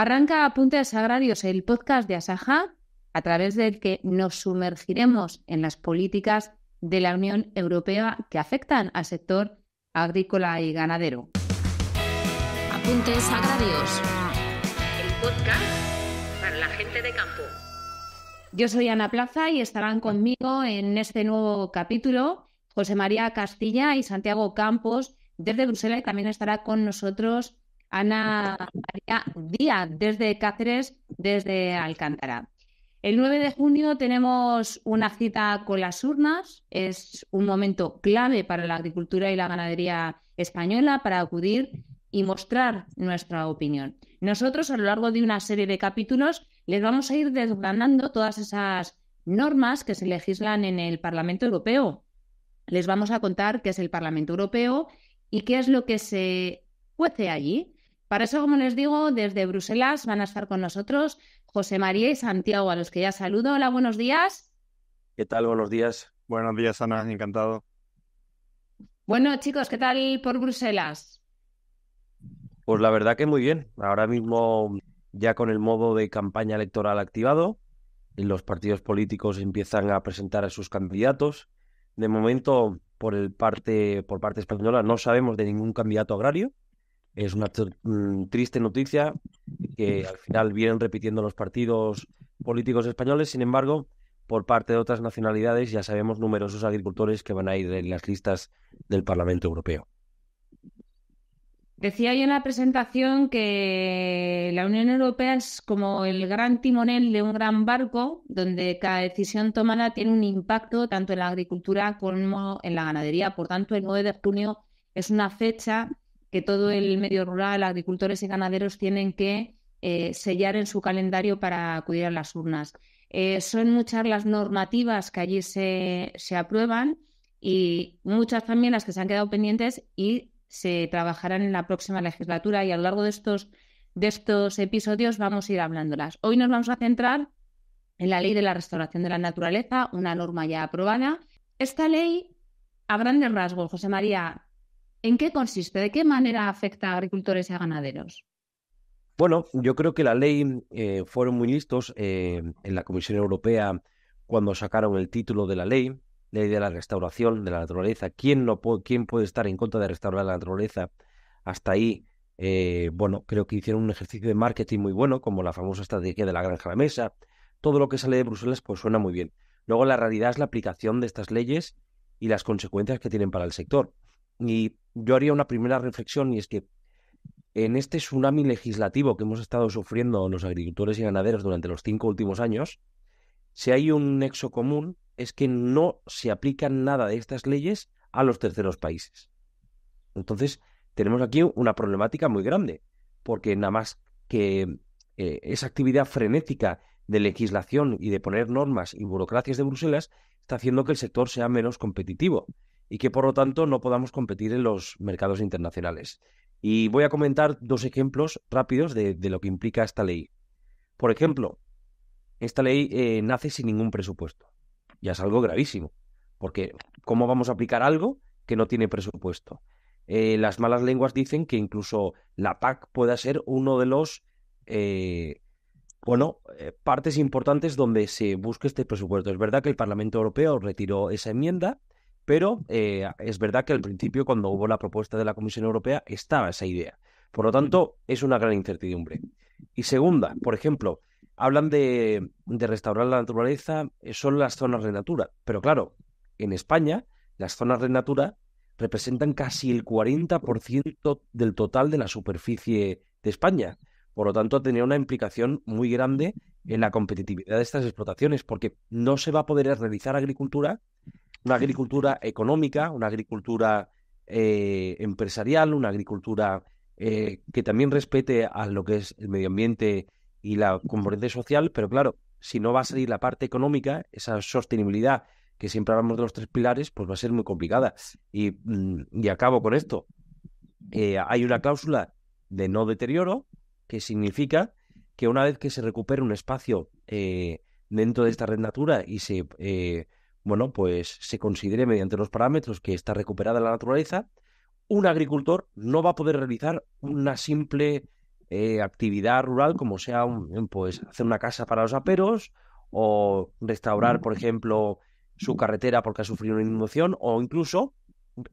Arranca Apuntes Agrarios, el podcast de Asaja, a través del que nos sumergiremos en las políticas de la Unión Europea que afectan al sector agrícola y ganadero. Apuntes Agrarios, el podcast para la gente de campo. Yo soy Ana Plaza y estarán conmigo en este nuevo capítulo José María Castilla y Santiago Campos desde Bruselas y también estará con nosotros Ana María Díaz, desde Cáceres, desde Alcántara. El 9 de junio tenemos una cita con las urnas. Es un momento clave para la agricultura y la ganadería española para acudir y mostrar nuestra opinión. Nosotros a lo largo de una serie de capítulos les vamos a ir desgranando todas esas normas que se legislan en el Parlamento Europeo. Les vamos a contar qué es el Parlamento Europeo y qué es lo que se juece allí. Para eso, como les digo, desde Bruselas van a estar con nosotros José María y Santiago, a los que ya saludo. Hola, buenos días. ¿Qué tal? Buenos días. Buenos días, Ana. Encantado. Bueno, chicos, ¿qué tal por Bruselas? Pues la verdad que muy bien. Ahora mismo ya con el modo de campaña electoral activado, los partidos políticos empiezan a presentar a sus candidatos. De momento, por el parte por parte española, no sabemos de ningún candidato agrario es una mm, triste noticia que al final vienen repitiendo los partidos políticos españoles. Sin embargo, por parte de otras nacionalidades ya sabemos numerosos agricultores que van a ir en las listas del Parlamento Europeo. Decía yo en la presentación que la Unión Europea es como el gran timonel de un gran barco donde cada decisión tomada tiene un impacto tanto en la agricultura como en la ganadería. Por tanto, el 9 de junio es una fecha que todo el medio rural, agricultores y ganaderos tienen que eh, sellar en su calendario para acudir a las urnas. Eh, son muchas las normativas que allí se, se aprueban y muchas también las que se han quedado pendientes y se trabajarán en la próxima legislatura y a lo largo de estos, de estos episodios vamos a ir hablándolas. Hoy nos vamos a centrar en la ley de la restauración de la naturaleza, una norma ya aprobada. Esta ley, a grandes rasgos, José María, ¿En qué consiste? ¿De qué manera afecta a agricultores y a ganaderos? Bueno, yo creo que la ley eh, fueron muy listos eh, en la Comisión Europea cuando sacaron el título de la ley, ley de la restauración de la naturaleza. ¿Quién, no quién puede estar en contra de restaurar la naturaleza? Hasta ahí, eh, bueno, creo que hicieron un ejercicio de marketing muy bueno, como la famosa estrategia de la granja a la mesa. Todo lo que sale de Bruselas pues suena muy bien. Luego la realidad es la aplicación de estas leyes y las consecuencias que tienen para el sector. Y yo haría una primera reflexión y es que en este tsunami legislativo que hemos estado sufriendo los agricultores y ganaderos durante los cinco últimos años, si hay un nexo común es que no se aplica nada de estas leyes a los terceros países. Entonces, tenemos aquí una problemática muy grande, porque nada más que eh, esa actividad frenética de legislación y de poner normas y burocracias de Bruselas está haciendo que el sector sea menos competitivo y que por lo tanto no podamos competir en los mercados internacionales. Y voy a comentar dos ejemplos rápidos de, lo que implica esta ley. Por ejemplo, esta ley eh, nace sin ningún presupuesto. Ya es algo gravísimo, porque ¿cómo vamos a aplicar algo que no tiene presupuesto? Eh, las malas lenguas dicen que incluso la PAC pueda ser uno de los eh, bueno, partes importantes donde se busque este presupuesto. Es verdad que el Parlamento Europeo retiró esa enmienda pero eh, es verdad que al principio, cuando hubo la propuesta de la Comisión Europea, estaba esa idea. Por lo tanto, es una gran incertidumbre. Y segunda, por ejemplo, hablan de, de restaurar la naturaleza, eh, son las zonas de natura. Pero claro, en España, las zonas de natura representan casi el 40% del total de la superficie de España. Por lo tanto, tenía una implicación muy grande en la competitividad de estas explotaciones, porque no se va a poder realizar agricultura una agricultura económica, una agricultura eh, empresarial, una agricultura eh, que también respete a lo que es el medio ambiente y la componente social, pero claro, si no va a salir la parte económica, esa sostenibilidad que siempre hablamos de los tres pilares, pues va a ser muy complicada. Y, mm, acabo con esto. Eh, hay una cláusula de no deterioro que significa que una vez que se recupere un espacio dentro de esta red natura y se bueno, pues se considere mediante los parámetros que está recuperada la naturaleza, un agricultor no va a poder realizar una simple eh, actividad rural como sea pues hacer una casa para los aperos o restaurar, por ejemplo, su carretera porque ha sufrido una inundación o incluso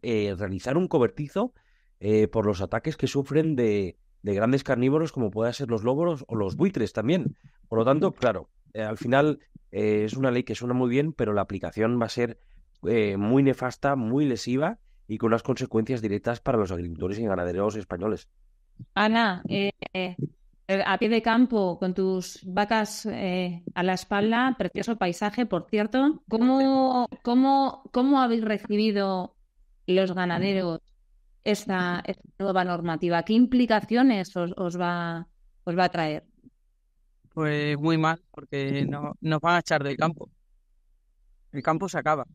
eh, realizar un cobertizo eh, por los ataques que sufren de, de grandes carnívoros como puedan ser los lobos o los buitres también. Por lo tanto, claro, al final eh, es una ley que suena muy bien, pero la aplicación va a ser eh, muy nefasta, muy lesiva y con unas consecuencias directas para los agricultores y ganaderos españoles. Ana, eh, a pie de campo, con tus vacas a la espalda, precioso paisaje, por cierto, ¿cómo, cómo, cómo habéis recibido los ganaderos esta, nueva normativa? ¿Qué implicaciones os, va, os va a traer? pues muy mal, porque no, nos van a echar del campo. El campo se acaba.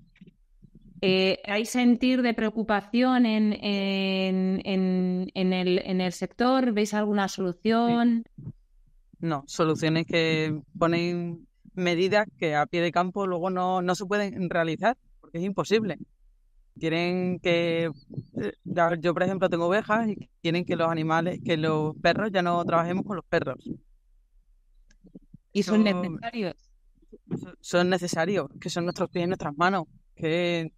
Eh, ¿Hay sentir de preocupación en, en, en, el, en el sector? ¿Veis alguna solución? No, soluciones que ponen medidas que a pie de campo luego no, no se pueden realizar, porque es imposible. Quieren que, eh, yo por ejemplo tengo ovejas y quieren que los animales, que los perros ya no trabajemos con los perros. Y son, necesarios. Son necesarios, que son nuestros pies, nuestras manos, que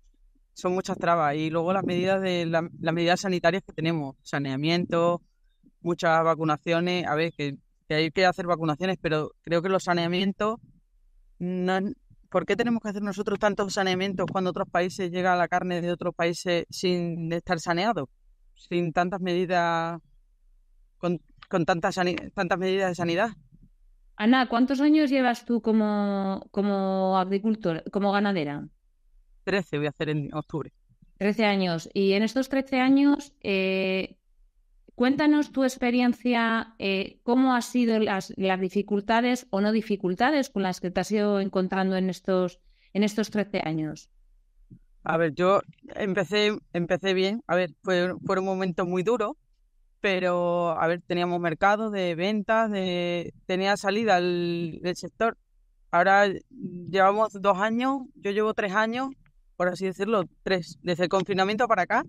son muchas trabas. Y luego las medidas de las medidas sanitarias que tenemos, saneamiento, muchas vacunaciones. A ver, que, hay que hacer vacunaciones, pero creo que los saneamientos ¿por qué tenemos que hacer nosotros tantos saneamientos cuando otros países llega la carne de otros países sin estar saneado? Sin tantas medidas, con, con tantas, tantas medidas de sanidad. Ana, ¿cuántos años llevas tú como, como agricultora, como ganadera? Trece voy a hacer en octubre. Trece años. Y en estos trece años, eh, cuéntanos tu experiencia, eh, cómo han sido las, las, dificultades o no dificultades con las que te has ido encontrando en estos, en estos 13 años. A ver, yo empecé, empecé bien. A ver, fue, fue un momento muy duro pero a ver, teníamos mercado de ventas, de, tenía salida el, sector. Ahora llevamos dos años, yo llevo tres años, por así decirlo, tres, desde el confinamiento para acá,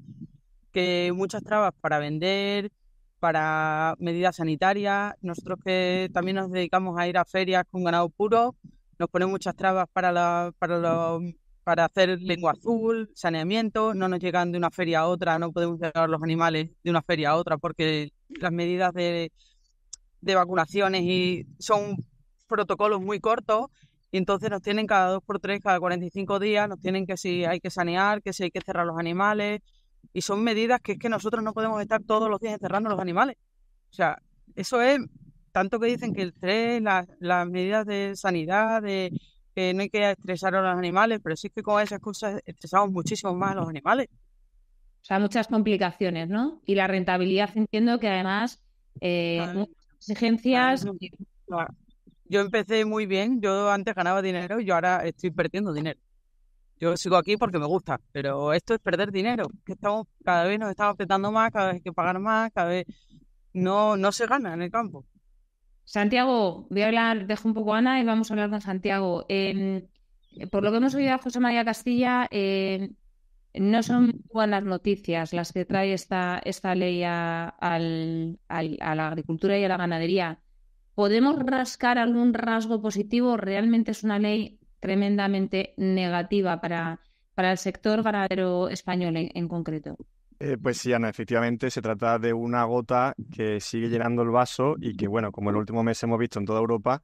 que muchas trabas para vender, para medidas sanitarias, nosotros que también nos dedicamos a ir a ferias con ganado puro, nos ponen muchas trabas para, la, para los para hacer lengua azul, saneamiento, no nos llegan de una feria a otra, no podemos llevar los animales de una feria a otra porque las medidas de, de vacunaciones y son protocolos muy cortos y entonces nos tienen cada dos por tres, cada 45 días, nos tienen que si hay que sanear, que si hay que cerrar los animales y son medidas que es que nosotros no podemos estar todos los días encerrando los animales. O sea, eso es tanto que dicen que el 3, las medidas de sanidad, de que no hay que estresar a los animales, pero sí que con esas cosas estresamos muchísimo más a los animales. O sea, muchas complicaciones, ¿no? Y la rentabilidad, entiendo que además, eh, exigencias. Yo empecé muy bien, yo antes ganaba dinero y yo ahora estoy perdiendo dinero. Yo sigo aquí porque me gusta, pero esto es perder dinero, que estamos, cada vez nos estamos apretando más, cada vez hay que pagar más, cada vez no, no se gana en el campo. Santiago, voy a hablar, dejo un poco a Ana y vamos a hablar con Santiago. Em, por lo que hemos oído a José María Castilla, em, no son buenas noticias las que trae esta, esta ley a, la agricultura y a la ganadería. ¿Podemos rascar algún rasgo positivo? Realmente es una ley tremendamente negativa para, para el sector ganadero español en concreto. Eh, pues sí, Ana, efectivamente se trata de una gota que sigue llenando el vaso y que, bueno, como el último mes hemos visto en toda Europa,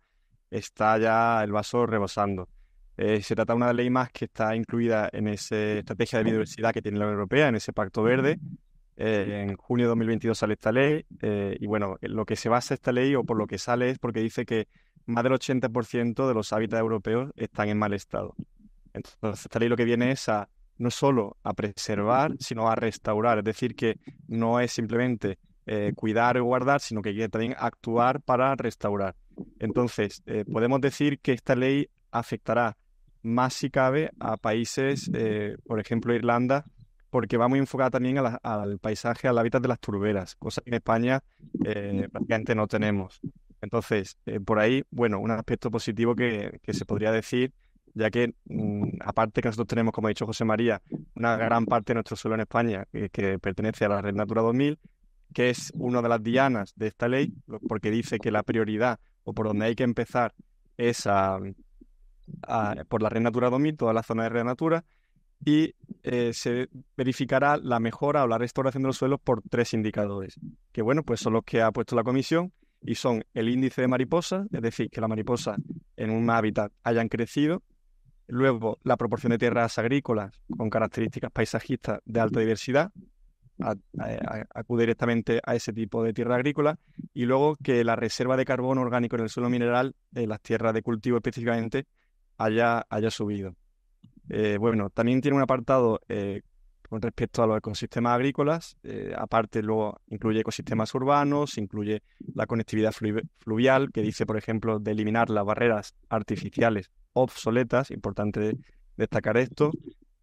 está ya el vaso rebosando. Eh, se trata de una ley más que está incluida en esa estrategia de biodiversidad que tiene la Unión Europea, en ese Pacto Verde. Eh, en junio de 2022 sale esta ley y, bueno, lo que se basa esta ley o por lo que sale es porque dice que más del 80% de los hábitats europeos están en mal estado. Entonces, esta ley lo que viene es a no solo a preservar, sino a restaurar. Es decir, que no es simplemente eh, cuidar o guardar, sino que quiere también actuar para restaurar. Entonces, eh, podemos decir que esta ley afectará más si cabe a países, eh, por ejemplo, Irlanda, porque va muy enfocada también al paisaje, al hábitat de las turberas, cosa que en España prácticamente no tenemos. Entonces, por ahí, bueno, un aspecto positivo que, que se podría decir ya que mm, aparte que nosotros tenemos, como ha dicho José María, una gran parte de nuestro suelo en España eh, que, pertenece a la Red Natura 2000, que es una de las dianas de esta ley, porque dice que la prioridad o por donde hay que empezar es por la Red Natura 2000, toda la zona de Red Natura, y eh, se verificará la mejora o la restauración de los suelos por tres indicadores, que bueno, pues son los que ha puesto la comisión y son el índice de mariposa, es decir, que la mariposa en un hábitat hayan crecido, Luego, la proporción de tierras agrícolas con características paisajistas de alta diversidad, acude directamente a ese tipo de tierra agrícola. Y luego, que la reserva de carbono orgánico en el suelo mineral, en las tierras de cultivo específicamente, haya, haya subido. Eh, bueno, también tiene un apartado eh, con respecto a los ecosistemas agrícolas. Eh, aparte, luego incluye ecosistemas urbanos, incluye la conectividad fluvial, que dice, por ejemplo, de eliminar las barreras artificiales obsoletas, importante destacar esto.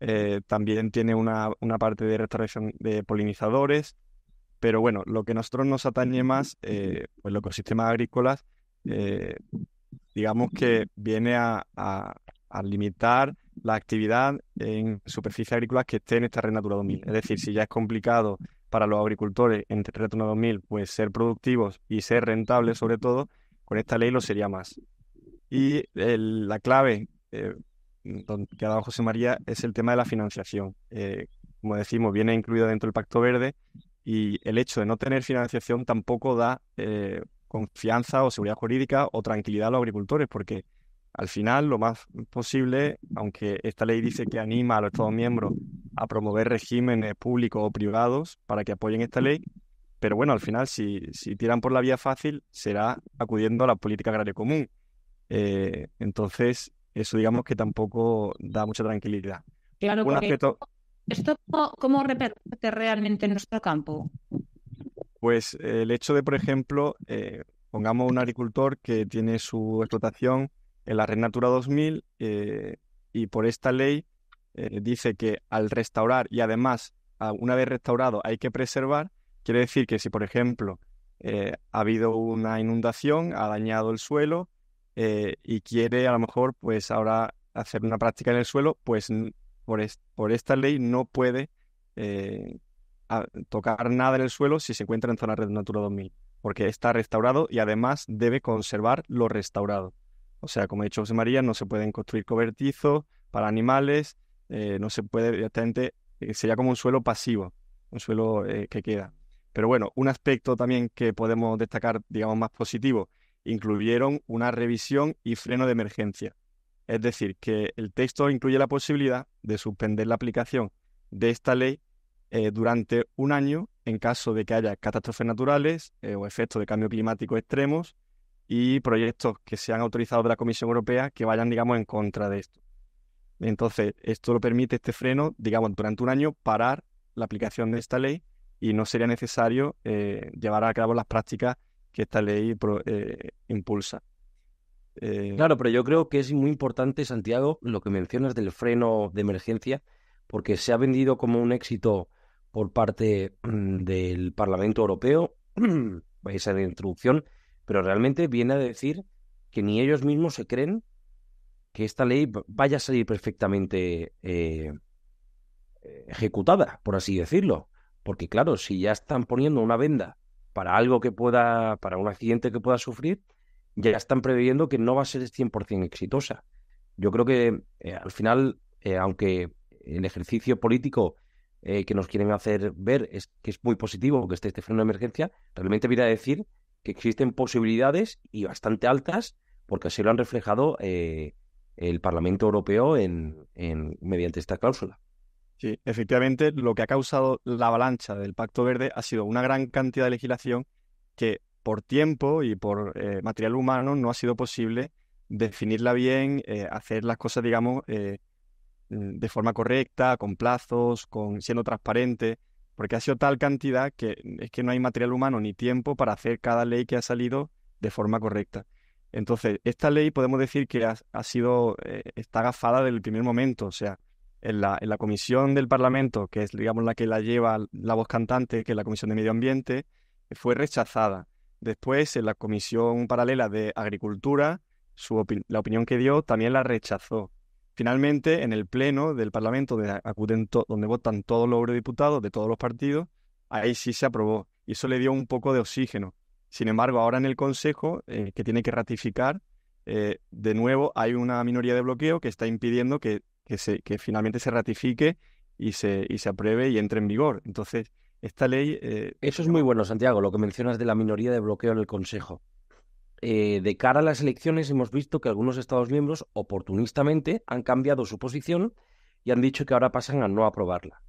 Eh, también tiene una, parte de restauración de polinizadores, pero bueno, lo que a nosotros nos atañe más, eh, pues los ecosistemas agrícolas, eh, digamos que viene a, limitar la actividad en superficies agrícolas que estén en esta red Natura 2000. Es decir, si ya es complicado para los agricultores en este Natura 2000 pues ser productivos y ser rentables sobre todo, con esta ley lo sería más. Y la clave eh, que ha dado José María es el tema de la financiación. Eh, como decimos, viene incluida dentro del Pacto Verde y el hecho de no tener financiación tampoco da eh, confianza o seguridad jurídica o tranquilidad a los agricultores, porque al final lo más posible, aunque esta ley dice que anima a los Estados miembros a promover regímenes públicos o privados para que apoyen esta ley, pero bueno, al final si tiran por la vía fácil será acudiendo a la política agraria común, eh, entonces, eso digamos que tampoco da mucha tranquilidad. ¿esto cómo, realmente en nuestro campo? Pues eh, el hecho de, por ejemplo, eh, pongamos un agricultor que tiene su explotación en la Red Natura 2000 y por esta ley dice que al restaurar y además una vez restaurado hay que preservar, quiere decir que si, por ejemplo, ha habido una inundación, ha dañado el suelo eh, y quiere a lo mejor pues ahora hacer una práctica en el suelo, pues por, por esta ley no puede eh, tocar nada en el suelo si se encuentra en zona red Natura 2000, porque está restaurado y además debe conservar lo restaurado. O sea, como he dicho José María, no se pueden construir cobertizos para animales, eh, no se puede, directamente, sería como un suelo pasivo, un suelo que queda. Pero bueno, un aspecto también que podemos destacar, digamos, más positivo, incluyeron una revisión y freno de emergencia. Es decir, que el texto incluye la posibilidad de suspender la aplicación de esta ley eh, durante un año en caso de que haya catástrofes naturales eh, o efectos de cambio climático extremos y proyectos que sean autorizados de la Comisión Europea que vayan, digamos, en contra de esto. Entonces, esto lo permite este freno, digamos, durante un año parar la aplicación de esta ley y no sería necesario eh, llevar a cabo las prácticas que esta ley eh, impulsa. Eh, claro, pero yo creo que es muy importante, Santiago, lo que mencionas del freno de emergencia, porque se ha vendido como un éxito por parte mm, del Parlamento Europeo, esa la introducción, pero realmente viene a decir que ni ellos mismos se creen que esta ley vaya a salir perfectamente eh, ejecutada, por así decirlo. Porque claro, si ya están poniendo una venda para algo que pueda, para un accidente que pueda sufrir, ya están previendo que no va a ser 100% exitosa. Yo creo que eh, al final, eh, aunque el ejercicio político eh, que nos quieren hacer ver es que es muy positivo que esté este freno de emergencia, realmente viene a decir que existen posibilidades y bastante altas, porque así lo han reflejado el Parlamento Europeo en, mediante esta cláusula. Sí, efectivamente, lo que ha causado la avalancha del Pacto Verde ha sido una gran cantidad de legislación que por tiempo y por eh, material humano no ha sido posible definirla bien, eh, hacer las cosas, digamos, eh, mm, de forma correcta, con plazos, con siendo transparente, porque ha sido tal cantidad que mm, es que no hay material humano ni tiempo para hacer cada ley que ha salido de forma correcta. Entonces, esta ley podemos decir que ha, ha sido, está agafada del primer momento, o sea, en la, comisión del Parlamento, que es digamos la que la lleva la voz cantante, que es la Comisión de Medio Ambiente, fue rechazada. Después, en la comisión paralela de Agricultura, la opinión que dio también la rechazó. Finalmente, en el Pleno del Parlamento, de donde votan todos los eurodiputados de todos los partidos, ahí sí se aprobó. Y eso le dio un poco de oxígeno. Sin embargo, ahora en el Consejo, eh, que tiene que ratificar, eh, de nuevo hay una minoría de bloqueo que está impidiendo que que, finalmente se ratifique y se, y se apruebe y entre en vigor. Entonces, esta ley... Eh, Eso es muy bueno, Santiago, lo que mencionas de la minoría de bloqueo en el Consejo. Eh, de cara a las elecciones hemos visto que algunos Estados miembros oportunistamente han cambiado su posición y han dicho que ahora pasan a no aprobarla.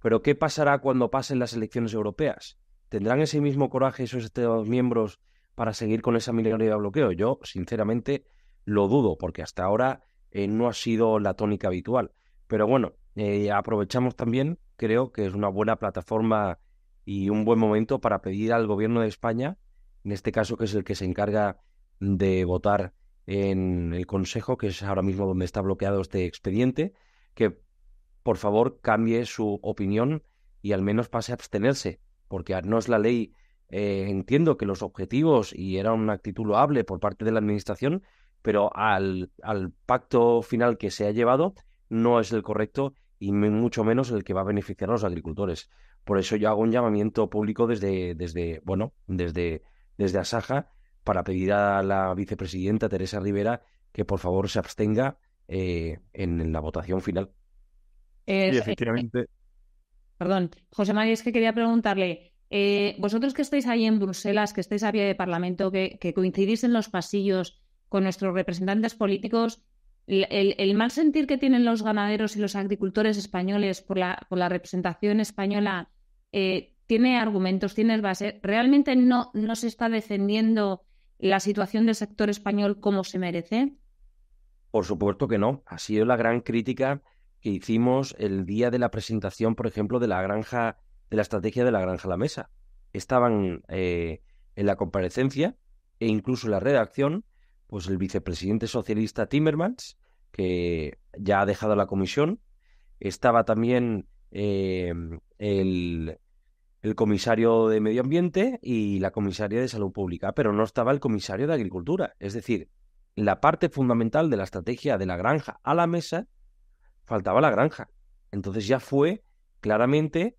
Pero ¿qué pasará cuando pasen las elecciones europeas? ¿Tendrán ese mismo coraje esos Estados miembros para seguir con esa minoría de bloqueo? Yo, sinceramente, lo dudo, porque hasta ahora eh, no ha sido la tónica habitual. Pero bueno, eh, aprovechamos también, creo que es una buena plataforma y un buen momento para pedir al gobierno de España, en este caso que es el que se encarga de votar en el Consejo, que es ahora mismo donde está bloqueado este expediente, que por favor cambie su opinión y al menos pase a abstenerse, porque no es la ley. Eh, entiendo que los objetivos, y era una actitud loable por parte de la Administración, pero al, pacto final que se ha llevado no es el correcto y mucho menos el que va a beneficiar a los agricultores. Por eso yo hago un llamamiento público desde, desde bueno, desde, desde Asaja para pedir a la vicepresidenta Teresa Rivera que por favor se abstenga eh, en la votación final. Eh, efectivamente. perdón, José María, es que quería preguntarle, eh, vosotros que estáis ahí en Bruselas, que estáis a pie de Parlamento, que coincidís en los pasillos con nuestros representantes políticos, el, mal sentir que tienen los ganaderos y los agricultores españoles por la, por la representación española eh, tiene argumentos, tiene base. Realmente no, no se está defendiendo la situación del sector español como se merece. Por supuesto que no. Ha sido la gran crítica que hicimos el día de la presentación, por ejemplo, de la granja, de la estrategia de la granja a la mesa. Estaban eh, en la comparecencia e incluso en la redacción pues el vicepresidente socialista Timmermans, que ya ha dejado la comisión. Estaba también em, el, el comisario de Medio Ambiente y la comisaria de Salud Pública, pero no estaba el comisario de Agricultura. Es decir, la parte fundamental de la estrategia de la granja a la mesa, faltaba la granja. Entonces ya fue claramente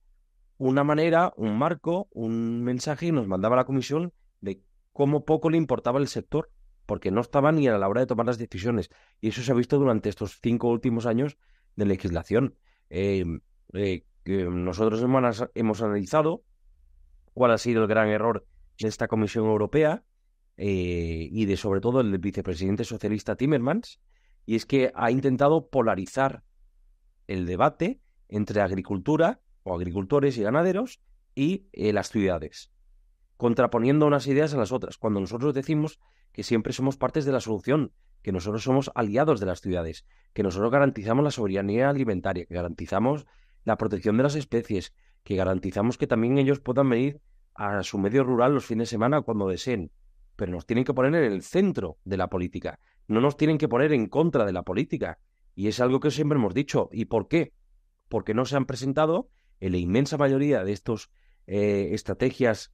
una manera, un marco, un mensaje que nos mandaba la comisión de cómo poco le importaba el sector porque no estaban ni a la hora de tomar las decisiones. Y eso se ha visto durante estos cinco últimos años de legislación. Eh, eh, nosotros hemos, hemos analizado cuál ha sido el gran error de esta Comisión Europea eh, y de sobre todo el vicepresidente socialista Timmermans, y es que ha intentado polarizar el debate entre agricultura o agricultores y ganaderos y las ciudades, contraponiendo unas ideas a las otras, cuando nosotros decimos que siempre somos partes de la solución, que nosotros somos aliados de las ciudades, que nosotros garantizamos la soberanía alimentaria, que garantizamos la protección de las especies, que garantizamos que también ellos puedan venir a su medio rural los fines de semana cuando deseen, pero nos tienen que poner en el centro de la política, no nos tienen que poner en contra de la política. Y es algo que siempre hemos dicho. ¿Y por qué? Porque no se han presentado en la inmensa mayoría de estas eh, estrategias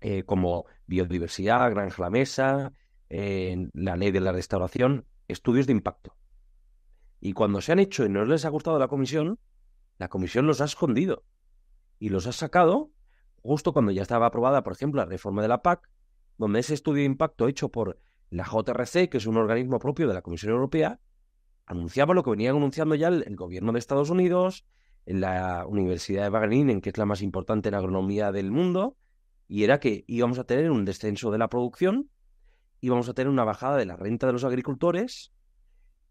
eh, como biodiversidad, granja la mesa, la ley de la restauración, estudios de impacto. Y cuando se han hecho y no les ha gustado la comisión, la comisión los ha escondido y los ha sacado justo cuando ya estaba aprobada, por ejemplo, la reforma de la PAC, donde ese estudio de impacto hecho por la JRC, que es un organismo propio de la Comisión Europea, anunciaba lo que venía anunciando ya el, gobierno de Estados Unidos, en la Universidad de Wageningen, que es la más importante en agronomía del mundo, y era que íbamos a tener un descenso de la producción, íbamos a tener una bajada de la renta de los agricultores,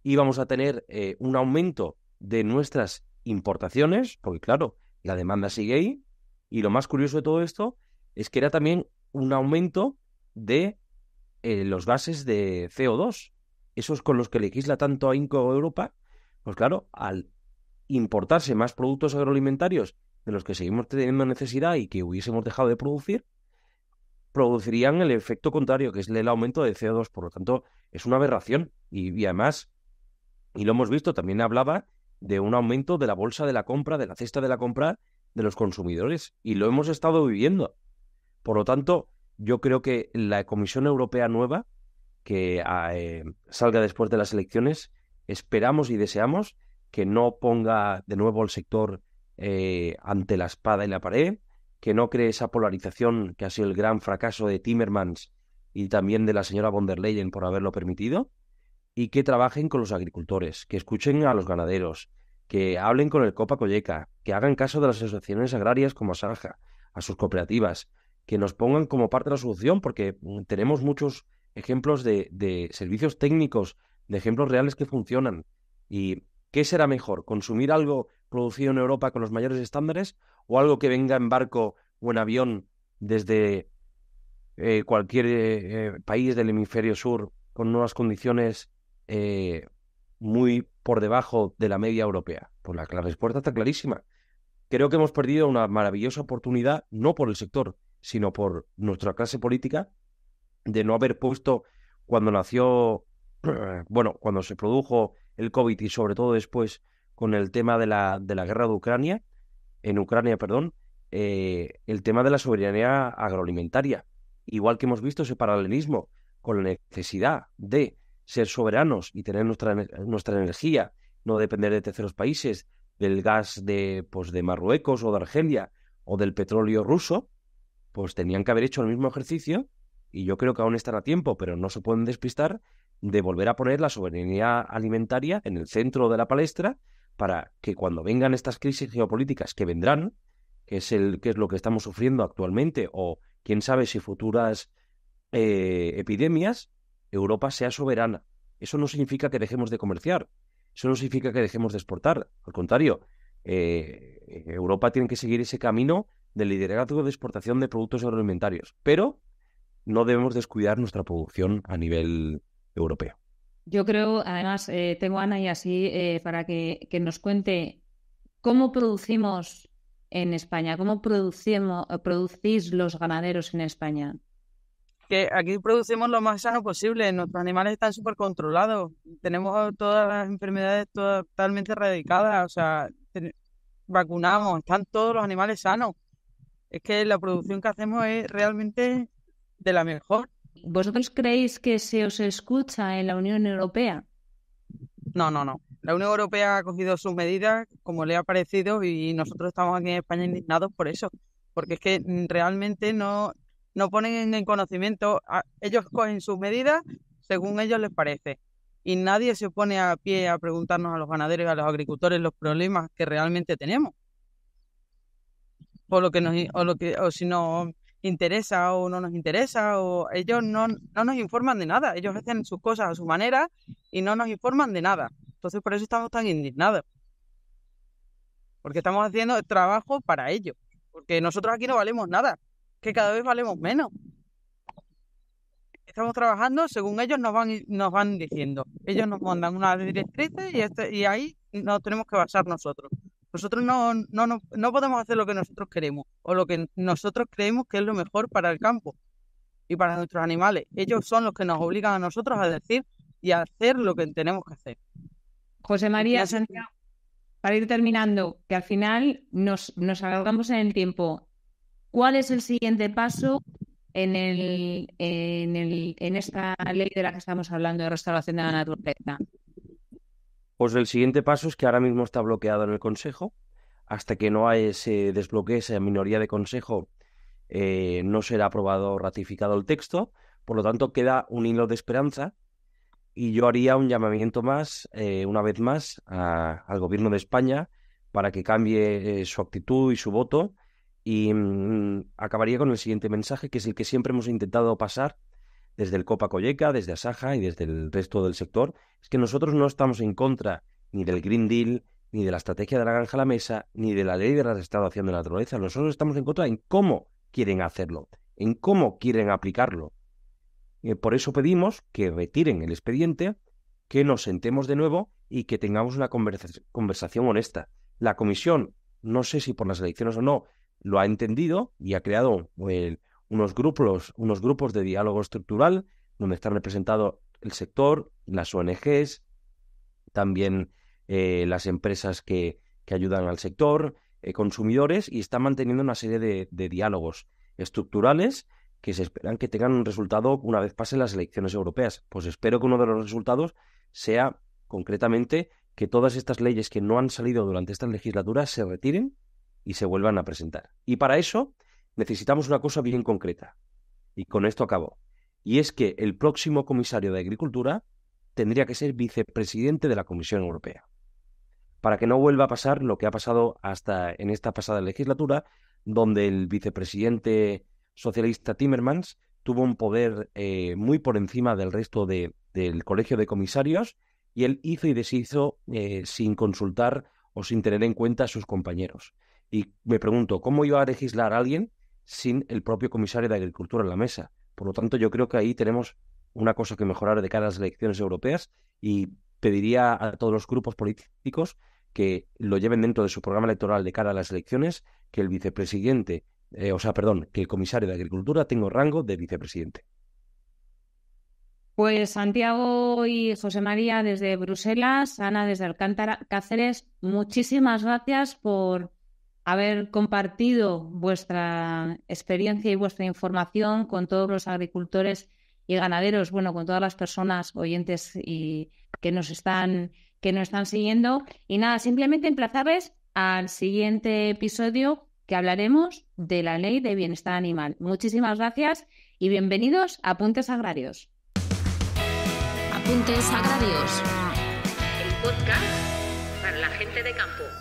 íbamos a tener eh, un aumento de nuestras importaciones, porque claro, la demanda sigue ahí, y lo más curioso de todo esto es que era también un aumento de eh, los gases de CO2, esos con los que legisla tanto a INCO Europa, pues claro, al importarse más productos agroalimentarios de los que seguimos teniendo necesidad y que hubiésemos dejado de producir, producirían el efecto contrario, que es el aumento de CO2. Por lo tanto, es una aberración. Y, además, y lo hemos visto, también hablaba de un aumento de la bolsa de la compra, de la cesta de la compra de los consumidores. Y lo hemos estado viviendo. Por lo tanto, yo creo que la Comisión Europea nueva, que ah, eh, salga después de las elecciones, esperamos y deseamos que no ponga de nuevo al sector eh, ante la espada y la pared, que no cree esa polarización que ha sido el gran fracaso de Timmermans y también de la señora von der Leyen por haberlo permitido, y que trabajen con los agricultores, que escuchen a los ganaderos, que hablen con el Copa Colleca, que hagan caso de las asociaciones agrarias como Sanja, a sus cooperativas, que nos pongan como parte de la solución, porque mm, tenemos muchos ejemplos de, servicios técnicos, de ejemplos reales que funcionan. ¿Y qué será mejor? ¿Consumir algo producido en Europa con los mayores estándares o algo que venga en barco o en avión desde eh, cualquier eh, eh, país del hemisferio sur con unas condiciones muy por debajo de la media europea? Pues la, la respuesta está clarísima. Creo que hemos perdido una maravillosa oportunidad, no por el sector, sino por nuestra clase política, de no haber puesto cuando nació, bueno, cuando se produjo el COVID y sobre todo después con el tema de la, de la guerra de Ucrania, en Ucrania, perdón, eh, el tema de la soberanía agroalimentaria. Igual que hemos visto ese paralelismo con la necesidad de ser soberanos y tener nuestra, nuestra energía, no depender de terceros países, del gas de, pues, de Marruecos o de Argelia o del petróleo ruso, pues tenían que haber hecho el mismo ejercicio y yo creo que aún están a tiempo, pero no se pueden despistar de volver a poner la soberanía alimentaria en el centro de la palestra para que cuando vengan estas crisis geopolíticas que vendrán, que es, el, que es lo que estamos sufriendo actualmente, o quién sabe si futuras eh, epidemias, Europa sea soberana. Eso no significa que dejemos de comerciar, eso no significa que dejemos de exportar, al contrario, eh, Europa tiene que seguir ese camino del liderazgo de exportación de productos agroalimentarios, pero no debemos descuidar nuestra producción a nivel europeo. Yo creo, además, eh, tengo a Ana y así eh, para que, nos cuente cómo producimos en España, cómo producimos, eh, producís los ganaderos en España. Que aquí producimos lo más sano posible, nuestros animales están súper controlados, tenemos todas las enfermedades totalmente erradicadas, o sea, vacunamos, están todos los animales sanos. Es que la producción que hacemos es realmente de la mejor. ¿Vosotros creéis que se os escucha en la Unión Europea? No, no, no. La Unión Europea ha cogido sus medidas como le ha parecido y nosotros estamos aquí en España indignados por eso, porque es que realmente no, no ponen en conocimiento, ellos cogen sus medidas según ellos les parece y nadie se pone a pie a preguntarnos a los ganaderos a los agricultores los problemas que realmente tenemos. O lo que nos, lo que, o si no, interesa o no nos interesa, o ellos no, no nos informan de nada, ellos hacen sus cosas a su manera y no nos informan de nada. Entonces por eso estamos tan indignados, porque estamos haciendo trabajo para ellos, porque nosotros aquí no valemos nada, que cada vez valemos menos. Estamos trabajando según ellos nos van, nos van diciendo. Ellos nos mandan unas directrices y, este, y ahí nos tenemos que basar nosotros. Nosotros no, no, podemos hacer lo que nosotros queremos o lo que nosotros creemos que es lo mejor para el campo y para nuestros animales. Ellos son los que nos obligan a nosotros a decir y a hacer lo que tenemos que hacer. José María, para ir terminando, que al final nos, nos en el tiempo. ¿Cuál es el siguiente paso en, el, en, el, en esta ley de la que estamos hablando de restauración de la naturaleza? Pues el siguiente paso es que ahora mismo está bloqueado en el Consejo. Hasta que no se desbloquee esa minoría de Consejo, eh, no será aprobado o ratificado el texto. Por lo tanto, queda un hilo de esperanza. Y yo haría un llamamiento más, eh, una vez más, al Gobierno de España para que cambie eh, su actitud y su voto. Y mm, acabaría con el siguiente mensaje, que es el que siempre hemos intentado pasar desde el Copa Colleca, desde Asaja y desde el resto del sector, es que nosotros no estamos en contra ni del Green Deal, ni de la estrategia de la granja a la mesa, ni de la ley de la restauración de la naturaleza. Nosotros estamos en contra en cómo quieren hacerlo, en cómo quieren aplicarlo. Eh, por eso pedimos que retiren el expediente, que nos sentemos de nuevo y que tengamos una conversación honesta. La comisión, no sé si por las elecciones o no, lo ha entendido y ha creado el, pues, unos grupos, unos grupos de diálogo estructural donde están representados el sector, las ONGs, también eh, las empresas que, que, ayudan al sector, eh, consumidores, y está manteniendo una serie de, de diálogos estructurales que se esperan que tengan un resultado una vez pasen las elecciones europeas. Pues espero que uno de los resultados sea concretamente que todas estas leyes que no han salido durante esta legislatura se retiren y se vuelvan a presentar. Y para eso necesitamos una cosa bien concreta. Y con esto acabo. Y es que el próximo comisario de Agricultura tendría que ser vicepresidente de la Comisión Europea. Para que no vuelva a pasar lo que ha pasado hasta en esta pasada legislatura, donde el vicepresidente socialista Timmermans tuvo un poder eh, muy por encima del resto del colegio de comisarios y él hizo y deshizo eh, sin consultar o sin tener en cuenta a sus compañeros. Y me pregunto, ¿cómo iba a legislar alguien sin el propio comisario de Agricultura en la mesa. Por lo tanto, yo creo que ahí tenemos una cosa que mejorar de cara a las elecciones europeas y pediría a todos los grupos políticos que lo lleven dentro de su programa electoral de cara a las elecciones, que el vicepresidente, eh, o sea, perdón, que el comisario de Agricultura tenga rango de vicepresidente. Pues Santiago y José María desde Bruselas, Ana desde Alcántara, Cáceres, muchísimas gracias por haber compartido vuestra experiencia y vuestra información con todos los agricultores y ganaderos, bueno, con todas las personas oyentes y que nos están que nos están siguiendo y nada, simplemente emplazarles al siguiente episodio que hablaremos de la ley de bienestar animal. Muchísimas gracias y bienvenidos a Apuntes Agrarios. Apuntes Agrarios. El podcast para la gente de campo.